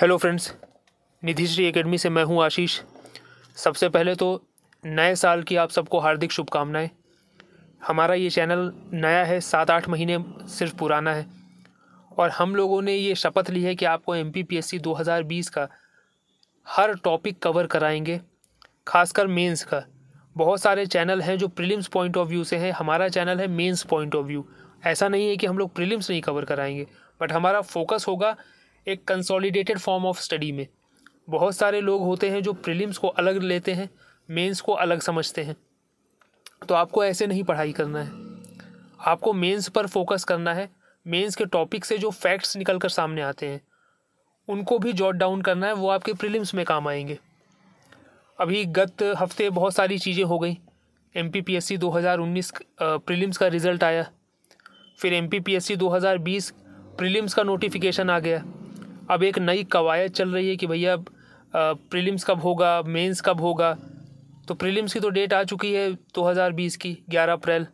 Hello friends Nidhi Shri Academy से मैं हूं आशीष सबसे पहले तो नए साल की आप सबको हार्दिक शुभकामनाएं हमारा ये चैनल नया है सात आठ महीने सिर्फ पुराना है और हम लोगों ने ये शपथ ली है कि आपको M P P S C दो हज़ार बीस का हर टॉपिक कवर कराएंगे खासकर मेंस का बहुत सारे चैनल हैं जो प्रीलिम्स पॉइंट ऑफ व्यू से हैं हमारा चैनल है मेंस पॉइंट ऑफ व्यू ऐसा नहीं है कि हम लोग प्रीलिम्स नहीं कवर कराएंगे बट हमारा फोकस होगा एक कंसोलिडेटेड फॉर्म ऑफ स्टडी में बहुत सारे लोग होते हैं जो प्रीलिम्स को अलग लेते हैं मेंस को अलग समझते हैं तो आपको ऐसे नहीं पढ़ाई करना है आपको मेंस पर फोकस करना है मेंस के टॉपिक से जो फैक्ट्स निकल कर सामने आते हैं उनको भी जॉट डाउन करना है वो आपके प्रीलिम्स में काम आएंगे अभी गत हफ्ते बहुत सारी चीज़ें हो गई M P P S C दो हज़ार उन्नीस प्रीलिम्स का रिज़ल्ट आया फिर M P P S C दो हज़ार बीस प्रिलिम्स का नोटिफिकेशन आ गया अब एक नई कवायद चल रही है कि भैया प्रीलिम्स कब होगा मेंस कब होगा तो प्रीलिम्स की तो डेट आ चुकी है 2020 की 11 अप्रैल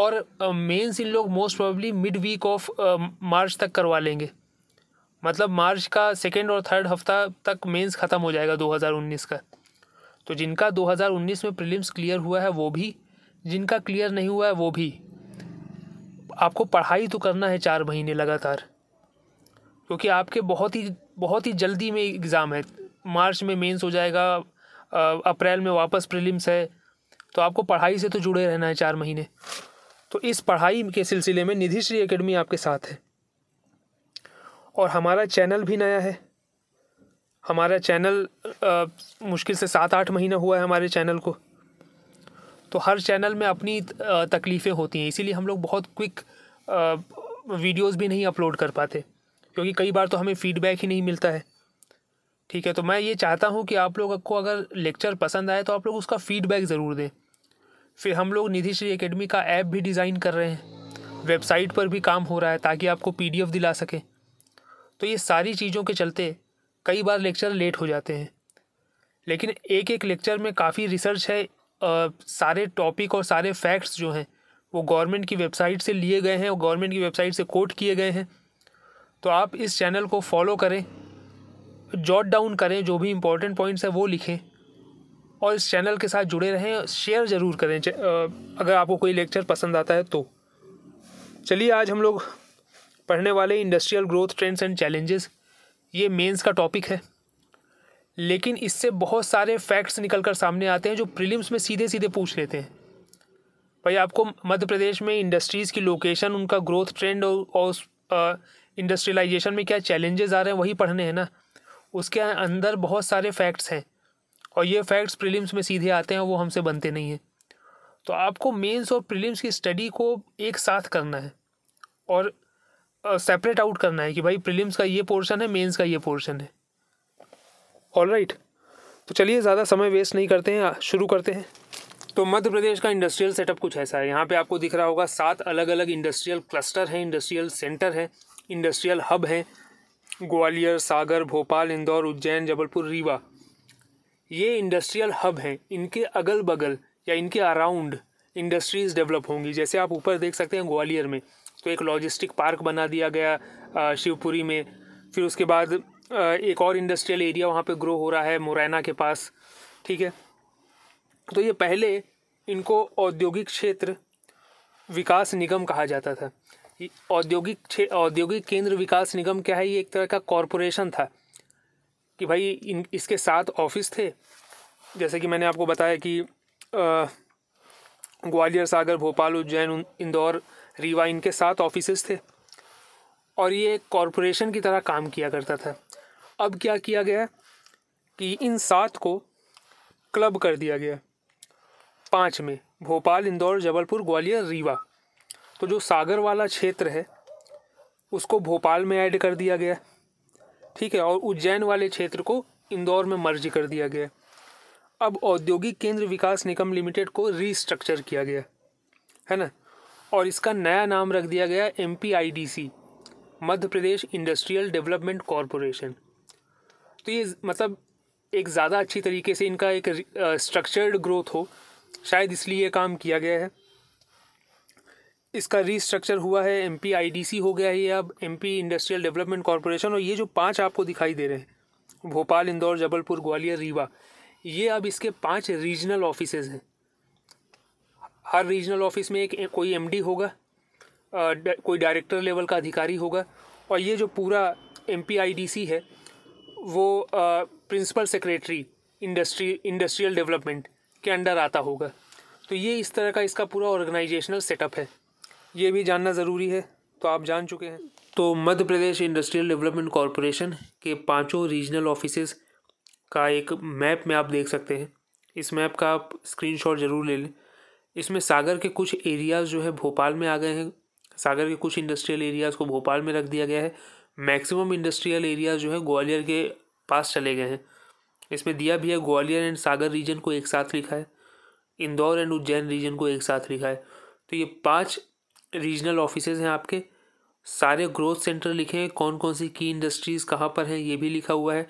और मेंस इन लोग most probably mid week of March तक करवा लेंगे मतलब मार्च का सेकेंड और थर्ड हफ्ता तक मेंस ख़त्म हो जाएगा 2019 का तो जिनका 2019 में प्रीलिम्स क्लियर हुआ है वो भी जिनका क्लियर नहीं हुआ है वो भी आपको पढ़ाई तो करना है चार महीने लगातार क्योंकि आपके बहुत ही बहुत ही जल्दी में एग्ज़ाम है मार्च में मेंस हो जाएगा अप्रैल में वापस प्रीलिम्स है तो आपको पढ़ाई से तो जुड़े रहना है चार महीने तो इस पढ़ाई के सिलसिले में निधिश्री एकेडमी आपके साथ है और हमारा चैनल भी नया है हमारा चैनल आ, मुश्किल से सात आठ महीना हुआ है हमारे चैनल को तो हर चैनल में अपनी तकलीफ़ें होती हैं इसीलिए हम लोग बहुत क्विक वीडियोस भी नहीं अपलोड कर पाते क्योंकि कई बार तो हमें फीडबैक ही नहीं मिलता है ठीक है तो मैं ये चाहता हूँ कि आप लोग को अगर लेक्चर पसंद आए तो आप लोग उसका फीडबैक ज़रूर दें फिर हम लोग निधि श्री अकेडमी का ऐप भी डिज़ाइन कर रहे हैं वेबसाइट पर भी काम हो रहा है ताकि आपको पी दिला सके तो ये सारी चीज़ों के चलते कई बार लेक्चर लेट हो जाते हैं लेकिन एक एक लेक्चर में काफ़ी रिसर्च है आ, सारे टॉपिक और सारे फैक्ट्स जो हैं वो गवर्नमेंट की वेबसाइट से लिए गए हैं और गवर्नमेंट की वेबसाइट से कोट किए गए हैं तो आप इस चैनल को फॉलो करें जॉट डाउन करें जो भी इम्पोर्टेंट पॉइंट्स हैं वो लिखें और इस चैनल के साथ जुड़े रहें शेयर ज़रूर करें अगर आपको कोई लेक्चर पसंद आता है तो चलिए आज हम लोग पढ़ने वाले industrial growth trends and challenges ये मेंस का टॉपिक है लेकिन इससे बहुत सारे फैक्ट्स निकल कर सामने आते हैं जो प्रीलिम्स में सीधे सीधे पूछ लेते हैं भाई आपको मध्य प्रदेश में इंडस्ट्रीज़ की लोकेशन उनका ग्रोथ ट्रेंड और, और इंडस्ट्रियलाइजेशन में क्या चैलेंजेस आ रहे हैं वही पढ़ने हैं ना उसके अंदर बहुत सारे फैक्ट्स हैं और ये फैक्ट्स प्रीलिम्स में सीधे आते हैं वो हमसे बनते नहीं हैं तो आपको मेंस और प्रीलिम्स की स्टडी को एक साथ करना है और सेपरेट uh, आउट करना है कि भाई प्रीलिम्स का ये पोर्शन है मेंस का ये पोर्शन है ऑल राइट right. तो चलिए ज़्यादा समय वेस्ट नहीं करते हैं शुरू करते हैं तो मध्य प्रदेश का इंडस्ट्रियल सेटअप कुछ ऐसा है यहाँ पे आपको दिख रहा होगा सात अलग अलग इंडस्ट्रियल क्लस्टर हैं इंडस्ट्रियल सेंटर हैं इंडस्ट्रियल हब हैं ग्वालियर सागर भोपाल इंदौर उज्जैन जबलपुर रीवा ये इंडस्ट्रियल हब हैं इनके अगल बगल या इनके अराउंड इंडस्ट्रीज़ डेवलप होंगी जैसे आप ऊपर देख सकते हैं ग्वालियर में तो एक लॉजिस्टिक पार्क बना दिया गया शिवपुरी में फिर उसके बाद एक और इंडस्ट्रियल एरिया वहाँ पे ग्रो हो रहा है मुरैना के पास ठीक है तो ये पहले इनको औद्योगिक क्षेत्र विकास निगम कहा जाता था औद्योगिक औद्योगिक केंद्र विकास निगम क्या है ये एक तरह का कॉरपोरेशन था कि भाई इन इसके साथ ऑफिस थे जैसे कि मैंने आपको बताया कि ग्वालियर सागर भोपाल उज्जैन इंदौर रीवा इनके सात ऑफिस थे और ये एक कॉरपोरेशन की तरह काम किया करता था अब क्या किया गया कि इन सात को क्लब कर दिया गया पाँच में भोपाल इंदौर जबलपुर ग्वालियर रीवा तो जो सागर वाला क्षेत्र है उसको भोपाल में ऐड कर दिया गया ठीक है और उज्जैन वाले क्षेत्र को इंदौर में मर्ज कर दिया गया अब औद्योगिक केंद्र विकास निगम लिमिटेड को रीस्ट्रक्चर किया गया है ना और इसका नया नाम रख दिया गया M Madhya Pradesh industrial development corporation तो ये मतलब एक ज़्यादा अच्छी तरीके से इनका एक स्ट्रक्चर्ड ग्रोथ हो शायद इसलिए ये काम किया गया है इसका रीस्ट्रक्चर हुआ है M P I D C हो गया है ये अब M P industrial development corporation और ये जो पांच आपको दिखाई दे रहे हैं भोपाल इंदौर जबलपुर ग्वालियर रीवा ये अब इसके पांच रीजनल ऑफिस हैं हर रीजनल ऑफिस में एक कोई एम डी होगा आ, कोई डायरेक्टर लेवल का अधिकारी होगा और ये जो पूरा M P I D C है वो principal secretary industry industrial development के अंडर आता होगा तो ये इस तरह का इसका पूरा ऑर्गेनाइजेशनल सेटअप है ये भी जानना ज़रूरी है तो आप जान चुके हैं तो Madhya Pradesh industrial development corporation के पांचों रीजनल ऑफिस का एक मैप में आप देख सकते हैं इस मैप का आप स्क्रीन ज़रूर ले लें इसमें सागर के कुछ एरियाज़ जो है भोपाल में आ गए हैं सागर के कुछ इंडस्ट्रियल एरियाज़ को भोपाल में रख दिया गया है मैक्सिमम इंडस्ट्रियल एरियाज़ जो है ग्वालियर के पास चले गए हैं इसमें दिया भी है ग्वालियर एंड सागर रीजन को एक साथ लिखा है इंदौर एंड उज्जैन रीजन को एक साथ लिखा है तो ये पांच रीजनल ऑफिसेज हैं आपके सारे ग्रोथ सेंटर लिखे हैं कौन कौन सी की इंडस्ट्रीज़ कहाँ पर हैं ये भी लिखा हुआ है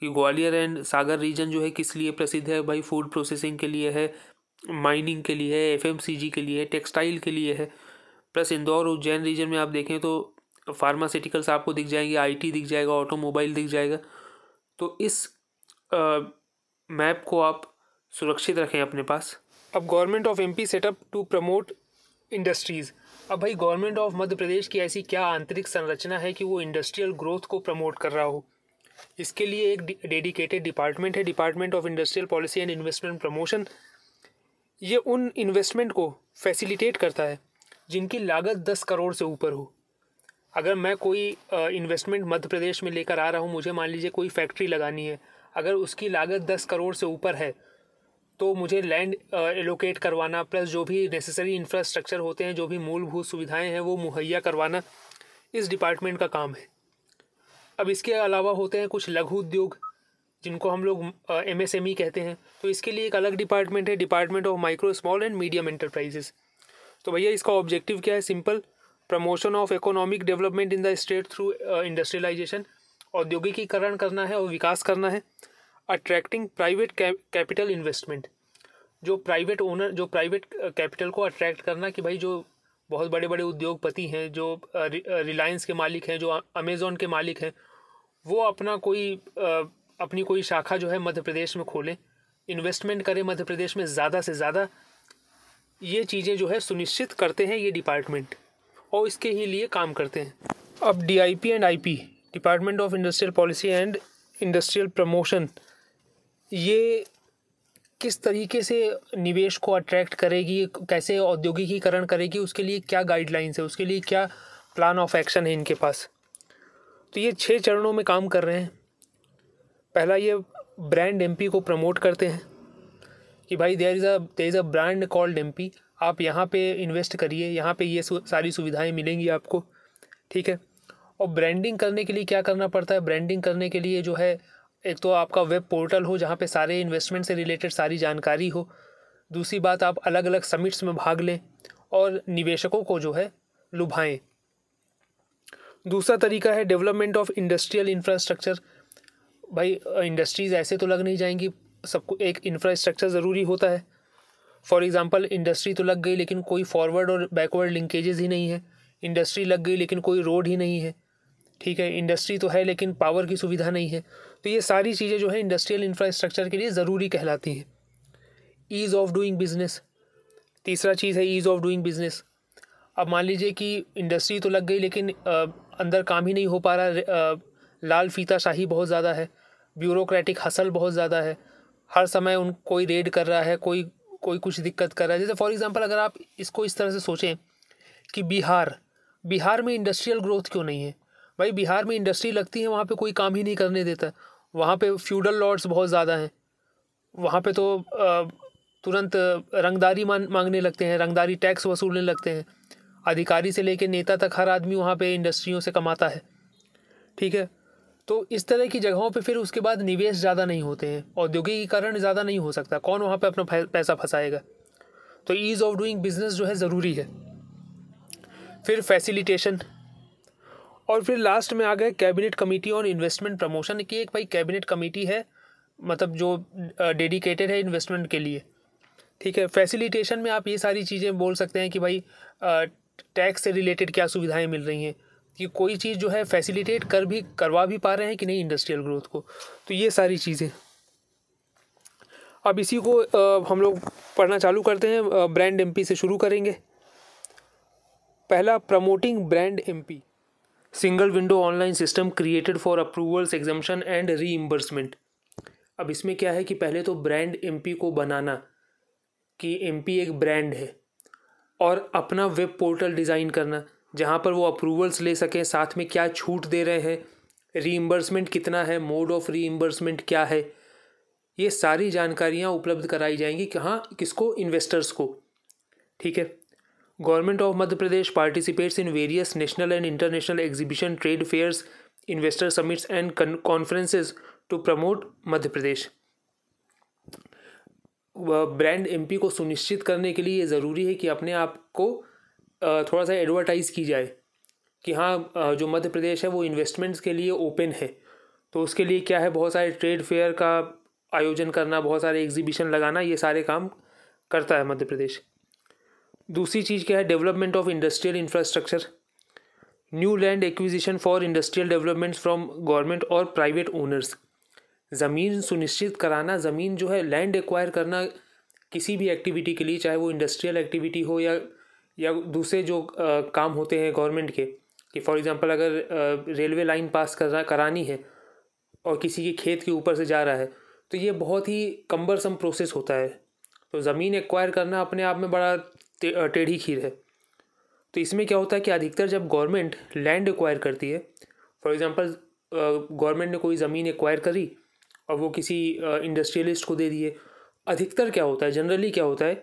कि ग्वालियर एंड सागर रीजन जो है किस लिए प्रसिद्ध है भाई फूड प्रोसेसिंग के लिए है माइनिंग के लिए है एफ के लिए है टेक्सटाइल के लिए है प्लस इंदौर उज्जैन रीजन में आप देखें तो फार्मास्यूटिकल्स आपको दिख जाएंगे आईटी दिख जाएगा ऑटोमोबाइल दिख जाएगा तो इस आ, मैप को आप सुरक्षित रखें अपने पास अब government of MP setup to promote industries अब भाई गवर्नमेंट ऑफ मध्य प्रदेश की ऐसी क्या आंतरिक संरचना है कि वो इंडस्ट्रियल ग्रोथ को प्रमोट कर रहा हो इसके लिए एक डेडिकेटेड डिपार्टमेंट है department of industrial policy and investment promotion ये उन इन्वेस्टमेंट को फैसिलिटेट करता है जिनकी लागत दस करोड़ से ऊपर हो अगर मैं कोई इन्वेस्टमेंट मध्य प्रदेश में लेकर आ रहा हूँ मुझे मान लीजिए कोई फैक्ट्री लगानी है अगर उसकी लागत दस करोड़ से ऊपर है तो मुझे लैंड एलोकेट uh, करवाना प्लस जो भी नेसेसरी इंफ्रास्ट्रक्चर होते हैं जो भी मूलभूत सुविधाएं हैं वो मुहैया करवाना इस डिपार्टमेंट का काम है अब इसके अलावा होते हैं कुछ लघु उद्योग जिनको हम लोग एम एस एम ई कहते हैं तो इसके लिए एक अलग डिपार्टमेंट है department of micro small and medium enterprises तो भैया इसका ऑब्जेक्टिव क्या है simple promotion of economic development in the state through industrialization औद्योगिकीकरण करना है और विकास करना है अट्रैक्टिंग प्राइवेट कैपिटल इन्वेस्टमेंट जो प्राइवेट ओनर जो प्राइवेट कैपिटल uh, को अट्रैक्ट करना कि भाई जो बहुत बड़े बड़े उद्योगपति हैं जो रिलायंस uh, uh, के मालिक हैं जो अमेज़ोन के मालिक हैं वो अपना कोई अपनी कोई शाखा जो है मध्य प्रदेश में खोलें इन्वेस्टमेंट करें मध्य प्रदेश में ज़्यादा से ज़्यादा ये चीज़ें जो है सुनिश्चित करते हैं ये डिपार्टमेंट और इसके ही लिए काम करते हैं अब D I P and I P department of industrial policy and industrial promotion ये किस तरीके से निवेश को अट्रैक्ट करेगी कैसे औद्योगिकीकरण करेगी उसके लिए क्या गाइडलाइंस है उसके लिए क्या प्लान ऑफ एक्शन है इनके पास तो ये छः चरणों में काम कर रहे हैं पहला ये ब्रांड एमपी को प्रमोट करते हैं कि भाई there is a there is a brand called MP आप यहाँ पे इन्वेस्ट करिए यहाँ पे ये सारी सुविधाएं मिलेंगी आपको ठीक है और ब्रांडिंग करने के लिए क्या करना पड़ता है ब्रांडिंग करने के लिए जो है एक तो आपका वेब पोर्टल हो जहाँ पे सारे इन्वेस्टमेंट से रिलेटेड सारी जानकारी हो दूसरी बात आप अलग अलग समिट्स में भाग लें और निवेशकों को जो है लुभाएं दूसरा तरीका है डेवलपमेंट ऑफ इंडस्ट्रियल इंफ्रास्ट्रक्चर भाई इंडस्ट्रीज़ ऐसे तो लग नहीं जाएंगी सबको एक इंफ्रास्ट्रक्चर ज़रूरी होता है फॉर एग्ज़ाम्पल इंडस्ट्री तो लग गई लेकिन कोई फॉरवर्ड और बैकवर्ड लिंकेजेस ही नहीं है इंडस्ट्री लग गई लेकिन कोई रोड ही नहीं है ठीक है इंडस्ट्री तो है लेकिन पावर की सुविधा नहीं है तो ये सारी चीज़ें जो है इंडस्ट्रियल इंफ्रास्ट्रक्चर के लिए ज़रूरी कहलाती हैं ईज़ ऑफ डूइंग बिज़नेस तीसरा चीज़ है ईज़ ऑफ डूइंग बिज़नेस अब मान लीजिए कि इंडस्ट्री तो लग गई लेकिन अंदर काम ही नहीं हो पा रहा लाल फीता शाही बहुत ज़्यादा है ब्यूरोक्रेटिक हसल बहुत ज़्यादा है हर समय उन कोई रेड कर रहा है कोई कोई कुछ दिक्कत कर रहा है जैसे फॉर एग्ज़ाम्पल अगर आप इसको इस तरह से सोचें कि बिहार बिहार में इंडस्ट्रियल ग्रोथ क्यों नहीं है भाई बिहार में इंडस्ट्री लगती है वहाँ पे कोई काम ही नहीं करने देता वहाँ पे फ्यूडल लॉर्ड्स बहुत ज़्यादा हैं वहाँ पे तो तुरंत रंगदारी मांगने लगते हैं रंगदारी टैक्स वसूलने लगते हैं अधिकारी से लेके नेता तक हर आदमी वहाँ पे इंडस्ट्रियों से कमाता है ठीक है तो इस तरह की जगहों पे फिर उसके बाद निवेश ज़्यादा नहीं होते हैं औद्योगिकीकरण ज़्यादा नहीं हो सकता कौन वहाँ पे अपना पैसा फंसाएगा तो ईज़ ऑफ डूइंग बिजनेस जो है ज़रूरी है फिर फैसिलिटेशन और फिर लास्ट में आ गए cabinet committee on investment promotion की एक भाई कैबिनेट कमेटी है मतलब जो डेडिकेटेड है इन्वेस्टमेंट के लिए ठीक है फैसिलिटेशन में आप ये सारी चीज़ें बोल सकते हैं कि भाई टैक्स से रिलेटेड क्या सुविधाएं मिल रही हैं कि कोई चीज़ जो है फैसिलिटेट कर भी करवा भी पा रहे हैं कि नहीं इंडस्ट्रियल ग्रोथ को तो ये सारी चीज़ें अब इसी को हम लोग पढ़ना चालू करते हैं ब्रांड एमपी से शुरू करेंगे पहला promoting brand MP single window online system created for approvals exemption and reimbursement अब इसमें क्या है कि पहले तो ब्रांड एम को बनाना कि एम एक ब्रांड है और अपना वेब पोर्टल डिज़ाइन करना जहाँ पर वो अप्रूवल्स ले सकें साथ में क्या छूट दे रहे हैं री कितना है मोड ऑफ रीइम्बर्समेंट क्या है ये सारी जानकारियाँ उपलब्ध कराई जाएंगी कि हाँ किसको इन्वेस्टर्स को ठीक है government of Madhya Pradesh participates in various national and international exhibition trade fairs investor summits and conferences to promote Madhya Pradesh brand MP को सुनिश्चित करने के लिए ये ज़रूरी है कि अपने आप को थोड़ा सा एडवर्टाइज़ की जाए कि हाँ जो मध्य प्रदेश है वो इन्वेस्टमेंट्स के लिए ओपन है तो उसके लिए क्या है बहुत सारे ट्रेड फेयर का आयोजन करना बहुत सारे एग्जीबिशन लगाना ये सारे काम करता है मध्य प्रदेश दूसरी चीज़ क्या है development of industrial infrastructure new land acquisition for industrial development from government और प्राइवेट ओनर्स ज़मीन सुनिश्चित कराना ज़मीन जो है लैंड एक्वायर करना किसी भी एक्टिविटी के लिए चाहे वो इंडस्ट्रियल एक्टिविटी हो या या दूसरे जो आ, काम होते हैं गवर्नमेंट के कि फॉर एग्जांपल अगर रेलवे लाइन पास करा करानी है और किसी के खेत के ऊपर से जा रहा है तो ये बहुत ही कम्बरसम प्रोसेस होता है तो ज़मीन एक्वायर करना अपने आप में बड़ा टेढ़ी खीर है तो इसमें क्या होता है कि अधिकतर जब गवर्नमेंट लैंड एक्वायर करती है फॉर एग्ज़ाम्पल गवर्नमेंट ने कोई ज़मीन एक्वायर करी और वो किसी इंडस्ट्रियलिस्ट को दे दिए अधिकतर क्या होता है जनरली क्या होता है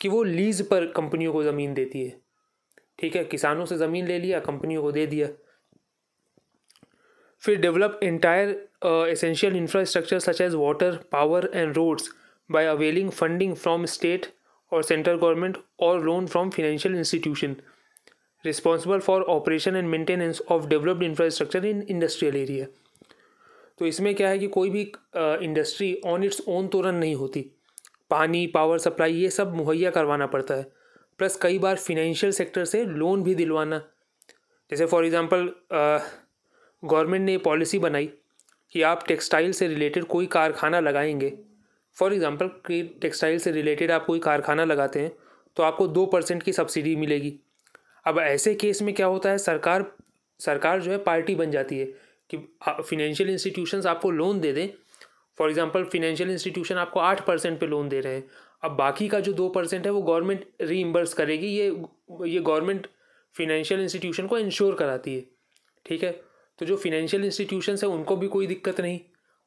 कि वो लीज़ पर कंपनियों को ज़मीन देती है ठीक है किसानों से ज़मीन ले लिया कंपनियों को दे दिया फिर develop entire essential infrastructure such as water power and roads by availing funding from state और सेंट्रल गवर्नमेंट और loan from financial institution responsible for operation and maintenance of developed infrastructure in industrial area तो इसमें क्या है कि कोई भी industry on its own तो रन नहीं होती पानी पावर सप्लाई ये सब मुहैया करवाना पड़ता है प्लस कई बार फिनेंशियल सेक्टर से लोन भी दिलवाना जैसे फॉर एग्ज़ाम्पल गवर्नमेंट ने पॉलिसी बनाई कि आप टेक्सटाइल से रिलेटेड कोई कारखाना लगाएंगे फॉर एग्ज़ाम्पल कि टेक्सटाइल से रिलेटेड आप कोई कारखाना लगाते हैं तो आपको दो परसेंट की सब्सिडी मिलेगी अब ऐसे केस में क्या होता है सरकार सरकार जो है पार्टी बन जाती है कि फिनेंशियल इंस्टीट्यूशंस आपको लोन दे दें फॉर एग्ज़ाम्पल फिनेंशियल इंस्टीट्यूशन आपको आठ परसेंट पर लोन दे रहे हैं अब बाकी का जो दो परसेंट है वो गवर्नमेंट रीइम्बर्स करेगी ये ये गवर्नमेंट फिनेंशियल इंस्टीट्यूशन को इंश्योर कराती है ठीक है तो जो फिनेंशियल इंस्टीट्यूशन है उनको भी कोई दिक्कत नहीं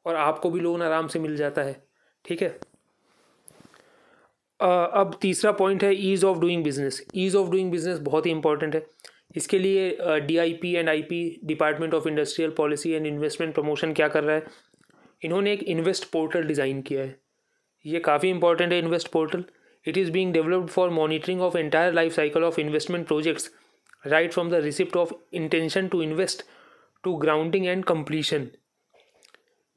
और आपको भी लोन आराम से मिल जाता है ठीक है अब तीसरा पॉइंट है ease of doing business ease of doing business बहुत ही इंपॉर्टेंट है इसके लिए D I P and I P department of industrial policy and investment promotion क्या कर रहा है इन्होंने एक इन्वेस्ट पोर्टल डिज़ाइन किया है ये काफ़ी इंपॉर्टेंट है invest portal it is being developed for monitoring of entire life cycle of investment projects right from the receipt of intention to invest to grounding and completion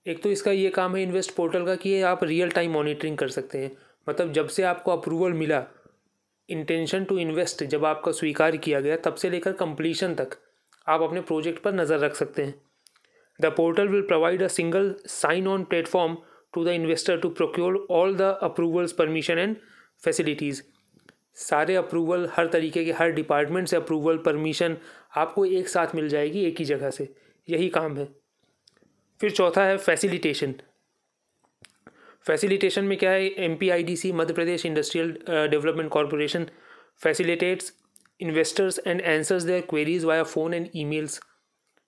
एक तो इसका ये काम है इन्वेस्ट पोर्टल का कि आप रियल टाइम मॉनिटरिंग कर सकते हैं मतलब जब से आपको अप्रूवल मिला इंटेंशन टू इन्वेस्ट जब आपका स्वीकार किया गया तब से लेकर कंप्लीशन तक आप अपने प्रोजेक्ट पर नज़र रख सकते हैं the portal will provide a single sign on platform to the investor to procure all the approvals permission and facilities सारे अप्रूवल हर तरीके के हर डिपार्टमेंट से अप्रूवल परमिशन आपको एक साथ मिल जाएगी एक ही जगह से यही काम है फिर चौथा है फैसिलिटेशन फैसिलिटेशन में क्या है M Madhya Pradesh industrial development corporation facilitates investors and answers their queries via phone and emails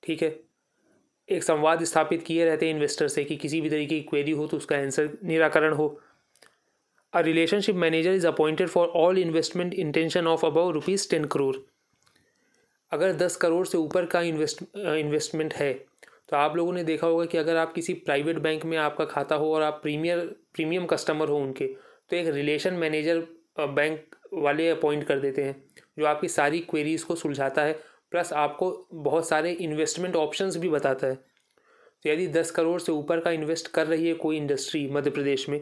ठीक है एक संवाद स्थापित किए रहते हैं इन्वेस्टर से कि किसी भी तरीके की क्वेरी हो तो उसका आंसर निराकरण हो a relationship manager is appointed for all investment intention of about rupees ten crore अगर दस करोड़ से ऊपर का इन्वेस्ट इन्वेस्टमेंट है तो आप लोगों ने देखा होगा कि अगर आप किसी प्राइवेट बैंक में आपका खाता हो और आप प्रीमियर प्रीमियम कस्टमर हो उनके तो एक रिलेशन मैनेजर बैंक वाले अपॉइंट कर देते हैं जो आपकी सारी क्वेरीज़ को सुलझाता है प्लस आपको बहुत सारे इन्वेस्टमेंट ऑप्शंस भी बताता है तो यदि दस करोड़ से ऊपर का इन्वेस्ट कर रही है कोई इंडस्ट्री मध्य प्रदेश में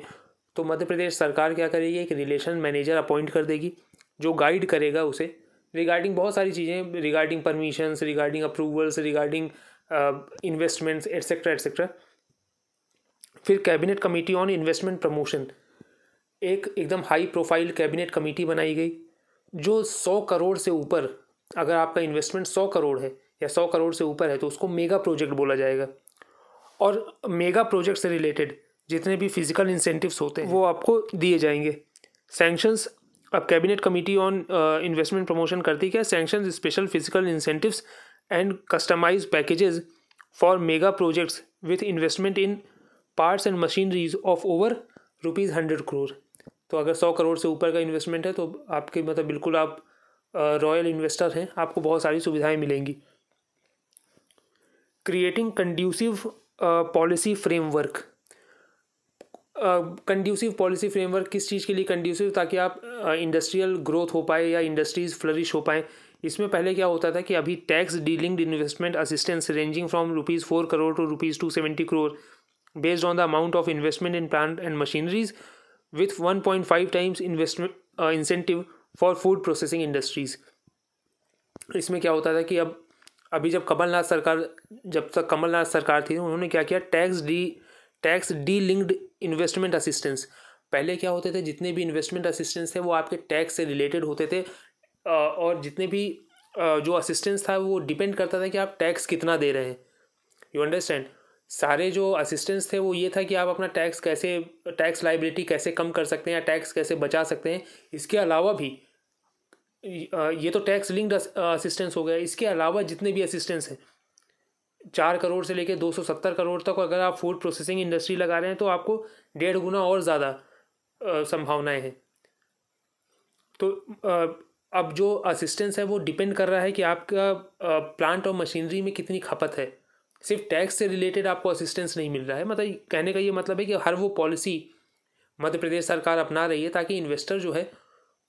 तो मध्य प्रदेश सरकार क्या करेगी एक रिलेशन मैनेजर अपॉइंट कर देगी जो गाइड करेगा उसे रिगार्डिंग बहुत सारी चीज़ें regarding permissions regarding approvals regarding investments etcetera etcetera फिर cabinet committee on investment promotion एक एकदम हाई प्रोफाइल कैबिनेट कमेटी बनाई गई जो सौ करोड़ से ऊपर अगर आपका इन्वेस्टमेंट सौ करोड़ है या सौ करोड़ से ऊपर है तो उसको मेगा प्रोजेक्ट बोला जाएगा और मेगा प्रोजेक्ट से रिलेटेड जितने भी फिजिकल इंसेंटिव्स होते हैं वो आपको दिए जाएंगे सैंक्शंस अब cabinet committee on investment promotion करती क्या sanctions special physical incentives and customize packages for mega projects with investment in parts and machineries of over rupees hundred crore तो अगर सौ करोड़ से ऊपर का इन्वेस्टमेंट है तो आपके मतलब बिल्कुल आप रॉयल इन्वेस्टर हैं आपको बहुत सारी सुविधाएं मिलेंगी creating conducive policy framework conducive policy framework किस चीज़ के लिए कंड्यूसिव ताकि आप इंडस्ट्रियल uh, ग्रोथ हो पाए या इंडस्ट्रीज़ फ्लरिश हो पाएँ इसमें पहले क्या होता था कि अभी tax delinked investment assistance ranging from rupees four crore to rupees two seventy crore on the amount of investment in plant and machineries with one point five times investment incentive for food processing industries इसमें क्या होता था कि अब अभी जब कमलनाथ सरकार जब तक कमलनाथ सरकार थी उन्होंने क्या किया tax D tax delinked investment assistance पहले क्या होते थे जितने भी इन्वेस्टमेंट असिस्टेंस थे वो आपके टैक्स से रिलेटेड होते थे और जितने भी जो असिस्टेंस था वो डिपेंड करता था कि आप टैक्स कितना दे रहे हैं यू अंडरस्टैंड सारे जो असिस्टेंस थे वो ये था कि आप अपना टैक्स कैसे टैक्स लाइबिलिटी कैसे कम कर सकते हैं या टैक्स कैसे बचा सकते हैं इसके अलावा भी ये तो टैक्स लिंक्ड असिस्टेंस हो गया इसके अलावा जितने भी असिस्टेंस हैं चार करोड़ से लेकर दो सौ सत्तर करोड़ तक अगर आप फूड प्रोसेसिंग इंडस्ट्री लगा रहे हैं तो आपको डेढ़ गुना और ज़्यादा संभावनाएं हैं तो अब जो असिस्टेंस है वो डिपेंड कर रहा है कि आपका प्लांट और मशीनरी में कितनी खपत है सिर्फ टैक्स से रिलेटेड आपको असिस्टेंस नहीं मिल रहा है मतलब कहने का ये मतलब है कि हर वो पॉलिसी मध्य प्रदेश सरकार अपना रही है ताकि इन्वेस्टर जो है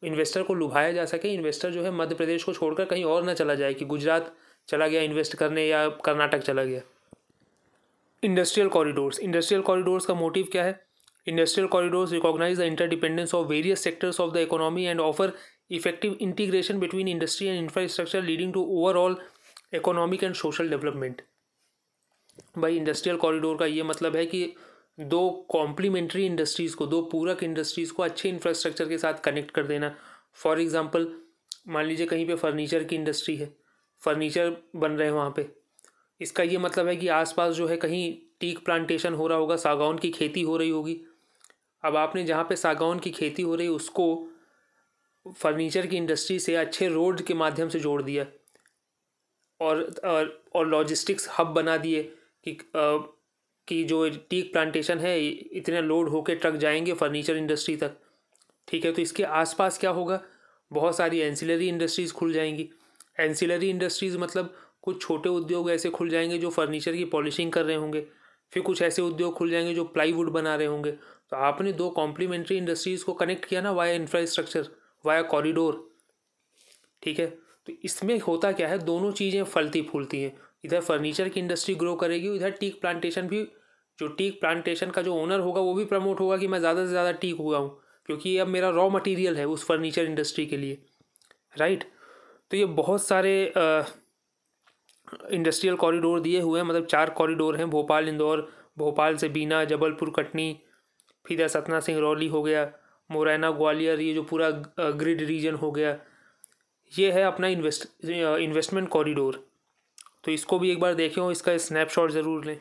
इन्वेस्टर को लुभाया जा सके इन्वेस्टर जो है मध्य प्रदेश को छोड़कर कहीं और ना चला जाए कि गुजरात चला गया इन्वेस्ट करने या कर्नाटक चला गया इंडस्ट्रियल कॉरिडोर्स इंडस्ट्रियल कॉरिडोर्स का मोटिव क्या है industrial corridors recognize the interdependence of various sectors of the economy and offer effective integration between industry and infrastructure leading to overall economic and social development भाई industrial corridor का ये मतलब है कि दो कॉम्प्लीमेंट्री इंडस्ट्रीज़ को दो पूरक इंडस्ट्रीज़ को अच्छे इंफ्रास्ट्रक्चर के साथ कनेक्ट कर देना फॉर एग्ज़ाम्पल मान लीजिए कहीं पे फर्नीचर की इंडस्ट्री है फर्नीचर बन रहे हैं वहाँ पे इसका ये मतलब है कि आसपास जो है कहीं टीक प्लांटेशन हो रहा होगा सागौन की खेती हो रही होगी अब आपने जहाँ पे सागौन की खेती हो रही उसको फर्नीचर की इंडस्ट्री से अच्छे रोड के माध्यम से जोड़ दिया और और, और लॉजिस्टिक्स हब बना दिए कि आ, कि जो टीक प्लांटेशन है इतने लोड होके ट्रक जाएंगे फर्नीचर इंडस्ट्री तक ठीक है तो इसके आसपास क्या होगा बहुत सारी एंसिलरी इंडस्ट्रीज़ खुल जाएंगी एंसिलरी इंडस्ट्रीज़ मतलब कुछ छोटे उद्योग ऐसे खुल जाएंगे जो फर्नीचर की पॉलिशिंग कर रहे होंगे फिर कुछ ऐसे उद्योग खुल जाएंगे जो प्लाईवुड बना रहे होंगे तो आपने दो कॉम्प्लीमेंट्री इंडस्ट्रीज़ को कनेक्ट किया ना वाया इंफ्रास्ट्रक्चर वाया कॉरिडोर ठीक है तो इसमें होता क्या है दोनों चीज़ें फलती फूलती हैं इधर फर्नीचर की इंडस्ट्री ग्रो करेगी इधर टीक प्लांटेशन भी जो टीक प्लांटेशन का जो ओनर होगा वो भी प्रमोट होगा कि मैं ज़्यादा से ज़्यादा टीक उगाऊँ क्योंकि ये अब मेरा रॉ मटेरियल है उस फर्नीचर इंडस्ट्री के लिए राइट तो ये बहुत सारे इंडस्ट्रियल कॉरिडोर दिए हुए हैं मतलब चार कॉरिडोर हैं भोपाल इंदौर भोपाल से बीना जबलपुर कटनी फिर सतना सिंह रौली हो गया मुरैना ग्वालियर ये जो पूरा ग्रिड रीजन हो गया ये है अपना इन्वेस्ट इन्वेस्टमेंट कॉरिडोर तो इसको भी एक बार देखें और इसका स्नैपशॉट ज़रूर लें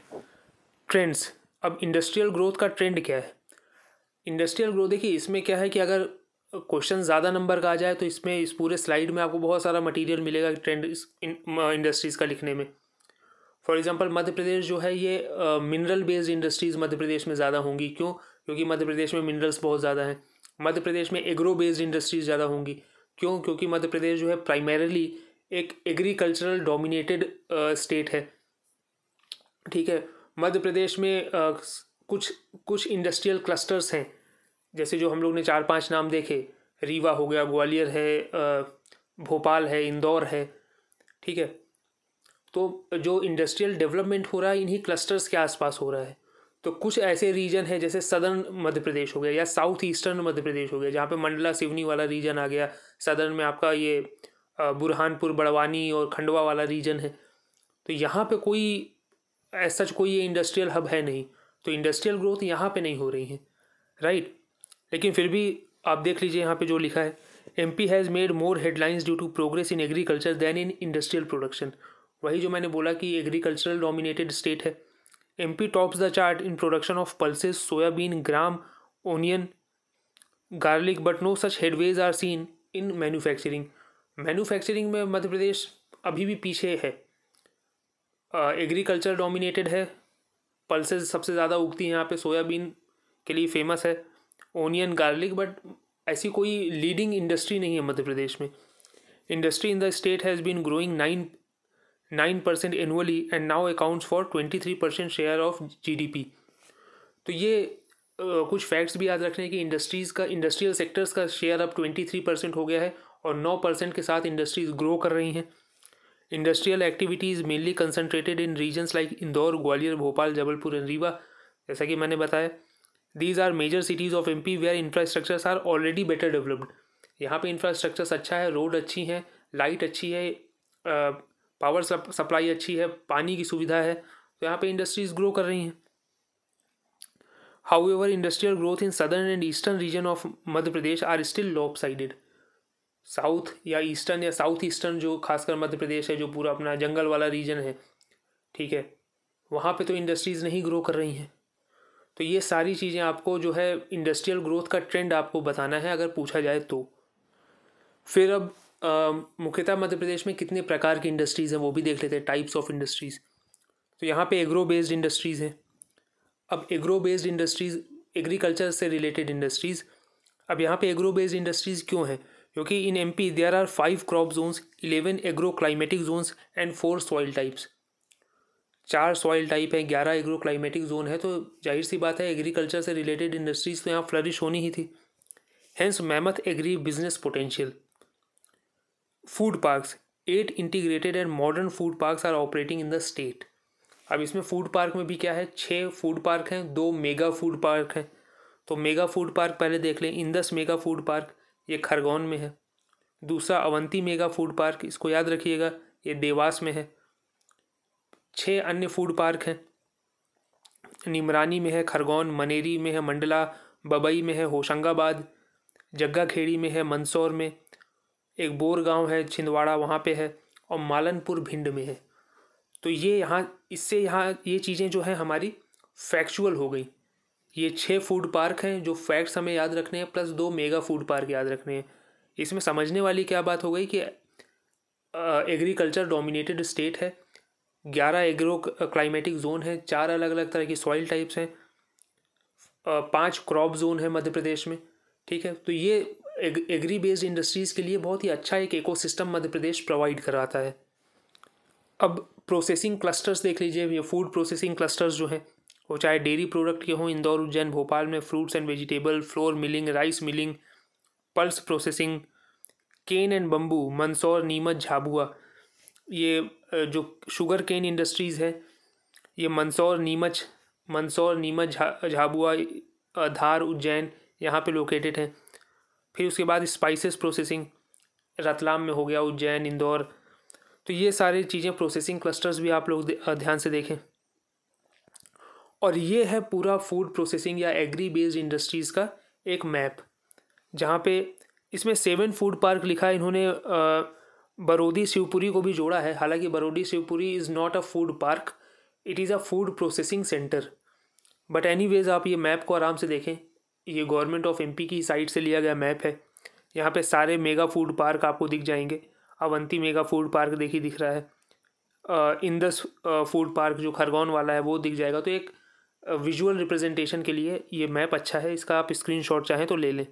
ट्रेंड्स अब इंडस्ट्रियल ग्रोथ का ट्रेंड क्या है इंडस्ट्रियल ग्रोथ देखिए इसमें क्या है कि अगर क्वेश्चन ज़्यादा नंबर का आ जाए तो इसमें इस पूरे स्लाइड में आपको बहुत सारा मटेरियल मिलेगा ट्रेंड इस इंडस्ट्रीज़ का लिखने में फॉर एग्ज़ाम्पल मध्य प्रदेश जो है ये mineral based industries Madhya Pradesh में ज़्यादा होंगी क्यों क्योंकि मध्य प्रदेश में मिनरल्स बहुत ज़्यादा हैं मध्य प्रदेश में एग्रो बेस्ड इंडस्ट्रीज ज़्यादा होंगी क्यों क्योंकि मध्य प्रदेश जो है प्राइमरीली एक एग्रीकल्चरल डोमिनेटेड स्टेट है ठीक है मध्य प्रदेश में आ, कुछ कुछ इंडस्ट्रियल क्लस्टर्स हैं जैसे जो हम लोग ने चार पांच नाम देखे रीवा हो गया ग्वालियर है आ, भोपाल है इंदौर है ठीक है तो जो इंडस्ट्रियल डेवलपमेंट हो रहा है इन्हीं क्लस्टर्स के आसपास हो रहा है तो कुछ ऐसे रीजन हैं जैसे सदर्न मध्य प्रदेश हो गया या साउथ ईस्टर्न मध्य प्रदेश हो गया जहाँ पे मंडला सिवनी वाला रीजन आ गया सदर्न में आपका ये बुरहानपुर बड़वानी और खंडवा वाला रीजन है तो यहाँ पे कोई ऐसा कोई ये इंडस्ट्रियल हब है नहीं तो इंडस्ट्रियल ग्रोथ यहाँ पे नहीं हो रही है राइट लेकिन फिर भी आप देख लीजिए यहाँ पे जो लिखा है M P has made more headlines due to progress in agriculture than in industrial production वही जो मैंने बोला कि एग्रीकल्चरल डोमिनेटेड स्टेट है MP tops the chart in production of pulses, soybean, gram, onion, garlic, but no such headways are seen in manufacturing. Manufacturing में मध्य प्रदेश अभी भी पीछे है एग्रीकल्चर uh, डोमिनेटेड है पल्सेज सबसे ज़्यादा उगती हैं यहाँ पे सोयाबीन के लिए फेमस है ओनियन गार्लिक बट ऐसी कोई लीडिंग इंडस्ट्री नहीं है मध्य प्रदेश में industry in the state has been growing nine 9% annually and now accounts for 23% share of GDP तो ये आ, कुछ फैक्ट्स भी याद रखने कि इंडस्ट्रीज़ का इंडस्ट्रियल सेक्टर्स का शेयर अब 23% हो गया है और 9% के साथ इंडस्ट्रीज़ ग्रो कर रही हैं industrial activities mainly concentrated in regions like Indore Gwalior Bhopal Jabalpur and Rewa जैसा कि मैंने बताया these are major cities of M P where infrastructures are already better developed यहाँ पे इंफ्रास्ट्रक्चर्स अच्छा है रोड अच्छी हैं लाइट अच्छी है पावर सप्लाई अच्छी है पानी की सुविधा है तो यहाँ पे इंडस्ट्रीज ग्रो कर रही हैं however industrial growth in southern and eastern region of Madhya Pradesh are still lopsided south या ईस्टर्न या साउथ ईस्टर्न जो खासकर मध्य प्रदेश है जो पूरा अपना जंगल वाला रीजन है ठीक है वहाँ पे तो इंडस्ट्रीज़ नहीं ग्रो कर रही हैं तो ये सारी चीज़ें आपको जो है इंडस्ट्रियल ग्रोथ का ट्रेंड आपको बताना है अगर पूछा जाए तो फिर अब मुख्यतः मध्य प्रदेश में कितने प्रकार की इंडस्ट्रीज़ हैं वो भी देख लेते हैं टाइप्स ऑफ इंडस्ट्रीज़ तो यहाँ पे एग्रो बेस्ड इंडस्ट्रीज़ हैं अब एग्रो बेस्ड इंडस्ट्रीज़ एग्रीकल्चर से रिलेटेड इंडस्ट्रीज़ अब यहाँ पे एग्रो बेस्ड इंडस्ट्रीज़ क्यों हैं क्योंकि in M P there are five crop zones eleven agro climatic zones and four soil types चार सॉइल टाइप है ग्यारह एग्रो क्लाइमेटिक जोन है तो जाहिर सी बात है एग्रीकल्चर से रिलेटेड इंडस्ट्रीज़ तो यहाँ फ्लरिश होनी ही थी hence mammoth agri business potential food parks eight integrated and modern food parks are operating in the state अब इसमें फूड पार्क में भी क्या है छः फूड पार्क हैं दो मेगा फूड पार्क हैं तो मेगा फूड पार्क पहले देख लें इंदस मेगा फूड पार्क ये खरगोन में है दूसरा अवंती मेगा फूड पार्क इसको याद रखिएगा ये देवास में है छः अन्य फूड पार्क हैं निमरानी में है खरगोन मनेरी में है मंडला बबई में है होशंगाबाद जग्गा खेड़ी में है मंदसौर में एक बोर गांव है छिंदवाड़ा वहाँ पे है और मालनपुर भिंड में है तो ये यहाँ इससे यहाँ ये चीज़ें जो हैं हमारी फैक्चुअल हो गई ये छः फूड पार्क हैं जो फैक्ट्स हमें याद रखने हैं प्लस दो मेगा फूड पार्क याद रखने हैं इसमें समझने वाली क्या बात हो गई कि एग्रीकल्चर डोमिनेटेड स्टेट है ग्यारह एग्रो क्लाइमेटिक जोन है चार अलग अलग तरह की सॉइल टाइप्स हैं पांच क्रॉप जोन है मध्य प्रदेश में ठीक है तो ये एग्री बेस्ड इंडस्ट्रीज़ के लिए बहुत ही अच्छा एक इकोसिस्टम मध्य प्रदेश प्रोवाइड कराता है अब प्रोसेसिंग क्लस्टर्स देख लीजिए ये फूड प्रोसेसिंग क्लस्टर्स जो हैं वो चाहे डेयरी प्रोडक्ट के हों इंदौर उज्जैन भोपाल में fruits and vegetable flour milling rice milling pulse processing cane and bamboo Mandsaur Neemuch Jhabua ये जो शुगर केन इंडस्ट्रीज़ है ये मंदसौर नीमच मंदसौर नीमच झाबुआ धार उज्जैन यहाँ पे लोकेटेड हैं फिर उसके बाद स्पाइसेस प्रोसेसिंग रतलाम में हो गया उज्जैन इंदौर तो ये सारी चीज़ें प्रोसेसिंग क्लस्टर्स भी आप लोग ध्यान से देखें और ये है पूरा फूड प्रोसेसिंग या एग्री बेस्ड इंडस्ट्रीज़ का एक मैप जहाँ पे इसमें सेवन फूड पार्क लिखा है इन्होंने बरोदी शिवपुरी को भी जोड़ा है हालांकि Barodi Shivpuri is not a food park it is a food processing centre but anyways आप ये मैप को आराम से देखें ये गवर्नमेंट ऑफ एमपी की साइट से लिया गया मैप है यहाँ पे सारे मेगा फूड पार्क आपको दिख जाएंगे अवंती मेगा फूड पार्क देखिए दिख रहा है इंदस फूड पार्क जो खरगोन वाला है वो दिख जाएगा तो एक विजुअल रिप्रेजेंटेशन के लिए ये मैप अच्छा है इसका आप शॉट चाहें तो ले लें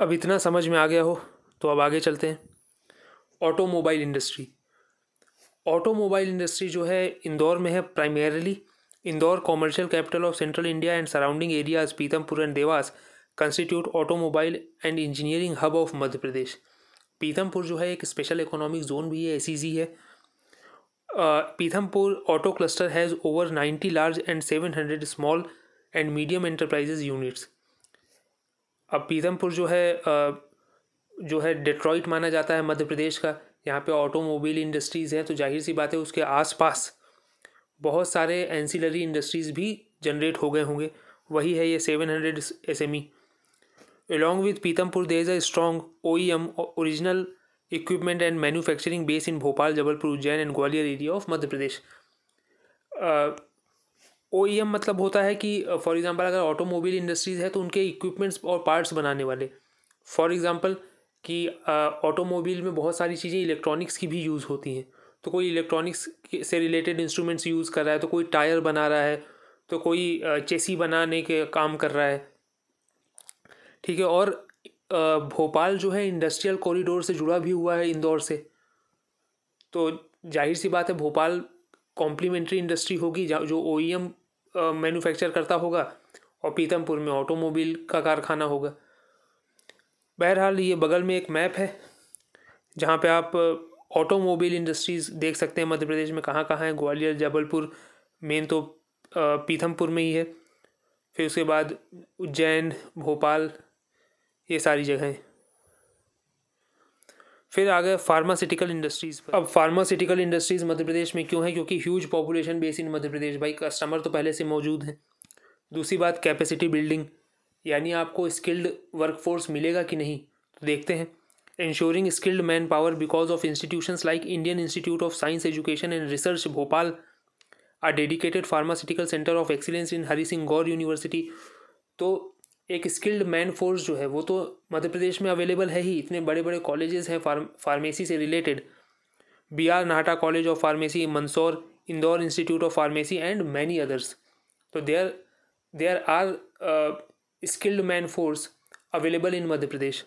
अब इतना समझ में आ गया हो तो अब आगे चलते हैं ऑटोमोबाइल इंडस्ट्री ऑटोमोबाइल इंडस्ट्री जो है इंदौर में है primarily Indore commercial capital of central India and surrounding areas Pithampur and Dewas constitute automobile and engineering hub of Madhya Pradesh Pithampur जो है एक स्पेशल इकोनॉमिक जोन भी है ए सी सी है Pithampur auto cluster has over ninety large and seven hundred small and medium enterprises units अब पीथमपुर जो है uh, जो है डेट्रॉइट माना जाता है मध्य प्रदेश का यहाँ पे ऑटोमोबाइल इंडस्ट्रीज़ है तो जाहिर सी बात है उसके आसपास बहुत सारे एनसीलरी इंडस्ट्रीज़ भी जनरेट हो गए होंगे वही है ये seven hundred S M E along is a strong O E M OEM equipment and manufacturing base in Bhopal Jabalpur Ujjain and Gwalior area of Madhya Pradesh O E M मतलब होता है कि फॉर uh, एग्ज़ाम्पल अगर ऑटोमोबाइल इंडस्ट्रीज़ है तो उनके इक्विपमेंट्स और पार्ट्स बनाने वाले फॉर एग्ज़ाम्पल कि ऑटोमोबाइल uh, में बहुत सारी चीज़ें इलेक्ट्रॉनिक्स की भी यूज़ होती हैं तो कोई इलेक्ट्रॉनिक्स से रिलेटेड इंस्ट्रूमेंट्स यूज़ कर रहा है तो कोई टायर बना रहा है तो कोई चेसी बनाने के काम कर रहा है ठीक है और भोपाल जो है इंडस्ट्रियल कॉरिडोर से जुड़ा भी हुआ है इंदौर से तो जाहिर सी बात है भोपाल कॉम्प्लीमेंट्री इंडस्ट्री होगी जो ओ मैन्युफैक्चर e करता होगा और पीतमपुर में ऑटोमोबाइल का कारखाना होगा बहरहाल ये बगल में एक मैप है जहाँ पे आप ऑटोमोबाइल इंडस्ट्रीज़ देख सकते हैं मध्य प्रदेश में कहाँ कहाँ है ग्वालियर जबलपुर मेन तो पीथमपुर में ही है फिर उसके बाद उज्जैन भोपाल ये सारी जगहें फिर आ गए फार्मास्यूटिकल इंडस्ट्रीज़ पर अब फार्मास्यूटिकल इंडस्ट्रीज़ मध्य प्रदेश में क्यों है क्योंकि huge population base in Madhya Pradesh भाई कस्टमर तो पहले से मौजूद हैं दूसरी बात कैपेसिटी बिल्डिंग यानी आपको स्किल्ड वर्कफोर्स मिलेगा कि नहीं तो देखते हैं ensuring skilled manpower because of institutions like Indian Institute of Science Education and Research Bhopal, a dedicated pharmaceutical center of excellence in Hari Singh Gaur University. तो एक स्किल्ड मैन फोर्स जो है वो तो मध्य प्रदेश में अवेलेबल है ही इतने बड़े बड़े कॉलेजेस हैं फार्म फार्मेसी से related B R Nahata college of pharmacy Mandsaur Indore institute of pharmacy and many others तो there there are skilled man force available in Madhya Pradesh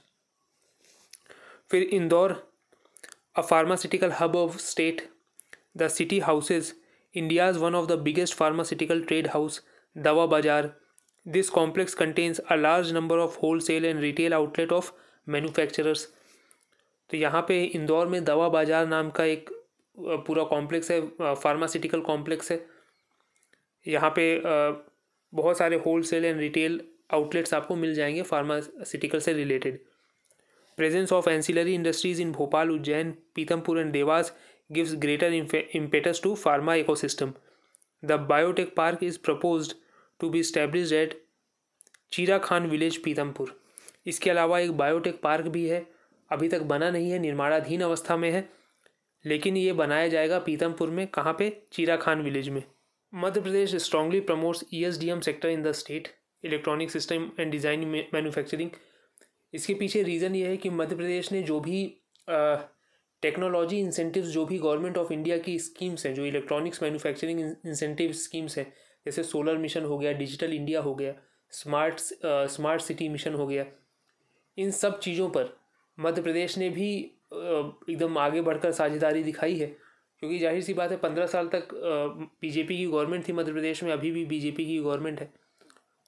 फिर Indore a pharmaceutical hub of state the city houses India's one of the biggest pharmaceutical trade house Dawa Bazaar this complex contains a large number of wholesale and retail outlet of manufacturers तो यहाँ पे इंदौर में दवा बाजार नाम का एक पूरा कॉम्प्लेक्स है फार्मास्यूटिकल कॉम्प्लेक्स है यहाँ पे बहुत सारे wholesale and retail outlets आपको मिल जाएंगे फार्मास्यूटिकल से related Presence of ancillary industries in Bhopal, Ujjain, Pithampur and Devas gives greater impetus to pharma ecosystem. The biotech park is proposed to be established at चीरा Khan village Pithampur इसके अलावा एक biotech park भी है अभी तक बना नहीं है निर्माणाधीन अवस्था में है लेकिन ये बनाया जाएगा पीतमपुर में कहाँ पे चीरा खान विलेज में Madhya Pradesh strongly promotes E sector in the state electronic system and design manufacturing इसके पीछे रीज़न ये है कि मध्य प्रदेश ने जो भी टेक्नोलॉजी इंसेंटिव्स जो भी गवर्नमेंट ऑफ इंडिया की स्कीम्स हैं जो इलेक्ट्रॉनिक्स मैन्युफैक्चरिंग इंसेंटिव स्कीम्स हैं जैसे सोलर मिशन हो गया डिजिटल इंडिया हो गया स्मार्ट स्मार्ट सिटी मिशन हो गया इन सब चीज़ों पर मध्य प्रदेश ने भी एकदम आगे बढ़कर साझेदारी दिखाई है क्योंकि जाहिर सी बात है पंद्रह साल तक बीजेपी की गवर्नमेंट थी मध्य प्रदेश में अभी भी बीजेपी की गवर्नमेंट है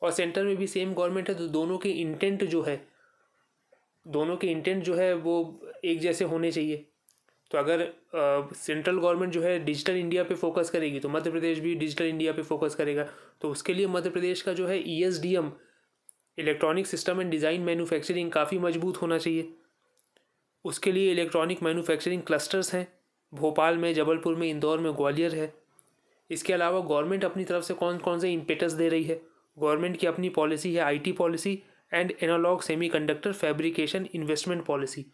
और सेंटर में भी सेम गवर्नमेंट है तो दोनों के इंटेंट जो है दोनों के इंटेंट जो है वो एक जैसे होने चाहिए तो अगर सेंट्रल गवर्नमेंट जो है डिजिटल इंडिया पे फोकस करेगी तो मध्य प्रदेश भी डिजिटल इंडिया पे फोकस करेगा तो उसके लिए मध्य प्रदेश का जो है E S D M electronic system and design manufacturing काफ़ी मजबूत होना चाहिए उसके लिए इलेक्ट्रॉनिक मैन्युफैक्चरिंग क्लस्टर्स हैं भोपाल में जबलपुर में इंदौर में ग्वालियर है इसके अलावा गवर्नमेंट अपनी तरफ से कौन कौन से इम्पेटस दे रही है गवर्नमेंट की अपनी पॉलिसी है IT policy and analog semiconductor fabrication investment policy